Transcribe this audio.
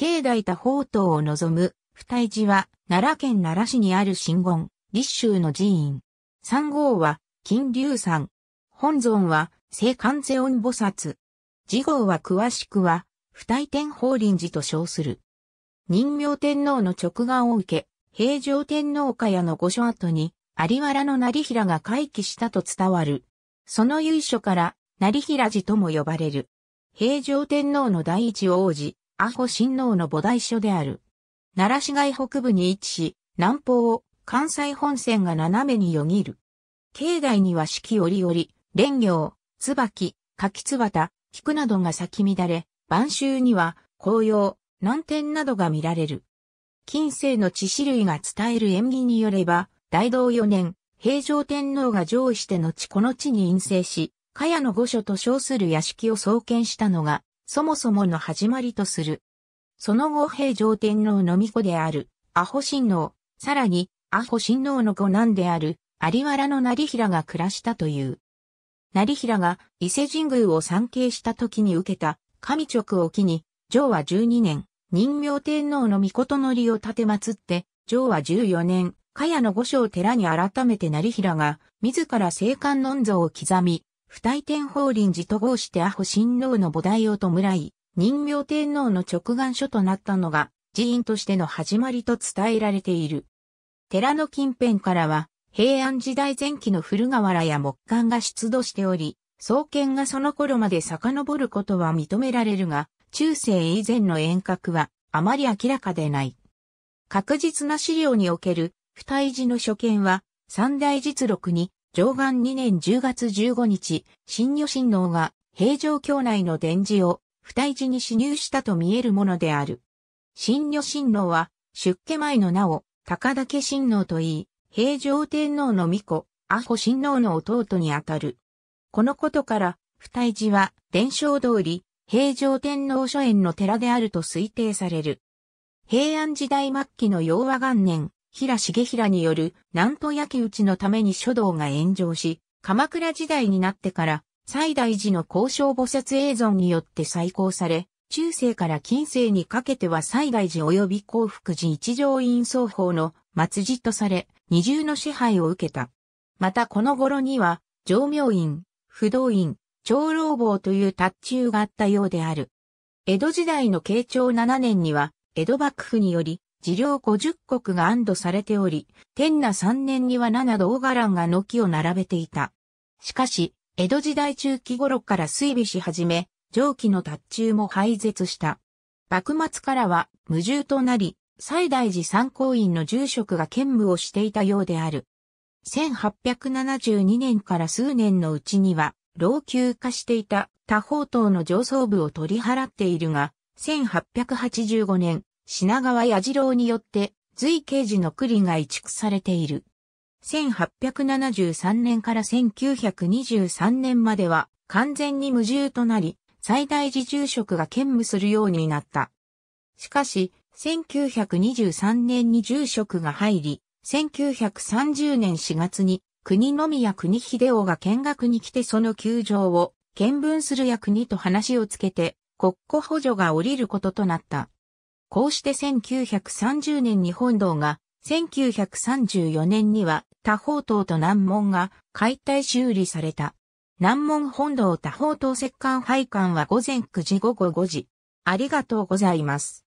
境内多宝塔を望む、二重寺は、奈良県奈良市にある神言、立州の寺院。三号は、金龍山。本尊は、聖観世音菩薩。二号は詳しくは、二重天法輪寺と称する。人明天皇の直眼を受け、平城天皇家屋の御所跡に、有原の成平が回帰したと伝わる。その由緒から、成平寺とも呼ばれる。平城天皇の第一王子、阿保神王の菩提所である。奈良市街北部に位置し、南方を関西本線が斜めによぎる。境内には四季折々、蓮行、椿、柿つばた、菊などが咲き乱れ、晩秋には紅葉、南天などが見られる。近世の地種類が伝える縁起によれば、大道四年、平城天皇が上位して後この地に陰性し、茅野御所と称する屋敷を創建したのが、そもそもの始まりとする。その後平城天皇の御子である、阿保親王、さらに、阿保親王の五男である、有原の成平が暮らしたという。成平が伊勢神宮を参詣した時に受けた神直を機に、上は12年、人明天皇の御事のりを立て祀って、上は14年、茅野御所を寺に改めて成平が、自ら聖観音像を刻み、二退天法輪寺と合して阿保親王の母提を弔い、人名天皇の直眼書となったのが、寺院としての始まりと伝えられている。寺の近辺からは、平安時代前期の古河原や木管が出土しており、創建がその頃まで遡ることは認められるが、中世以前の遠隔はあまり明らかでない。確実な資料における、不退寺の所見は、三大実録に上岸2年10月15日、新女神能が平城京内の伝示を二大寺に侵入したと見えるものである。新女神能は出家前の名を高田家神能と言い、平城天皇の御子、阿保神皇の弟にあたる。このことから、二大寺は伝承通り、平城天皇書縁の寺であると推定される。平安時代末期の洋和元年、平重平による南都焼き討ちのために書道が炎上し、鎌倉時代になってから西大寺の交渉菩薩映像によって再興され、中世から近世にかけては西大寺及び幸福寺一条院双方の末寺とされ、二重の支配を受けた。またこの頃には、上明院、不動院、長老坊という達中があったようである。江戸時代の慶長7年には、江戸幕府により、事領50国が安堵されており、天那3年には七道伽藍が軒を並べていた。しかし、江戸時代中期頃から衰微し始め、蒸気の達中も廃絶した。幕末からは無重となり、西大寺参考院の住職が兼務をしていたようである。1872年から数年のうちには、老朽化していた多方島の上層部を取り払っているが、1885年、品川矢次郎によって、随刑事の栗が移築されている。1873年から1923年までは完全に無住となり、最大自住職が兼務するようになった。しかし、1923年に住職が入り、1930年4月に国宮国秀夫が見学に来てその球場を見分する役にと話をつけて国庫補助が降りることとなった。こうして1930年に本堂が、1934年には多方塔と南門が解体修理された。南門本堂多方塔石棺廃観は午前9時午後5時。ありがとうございます。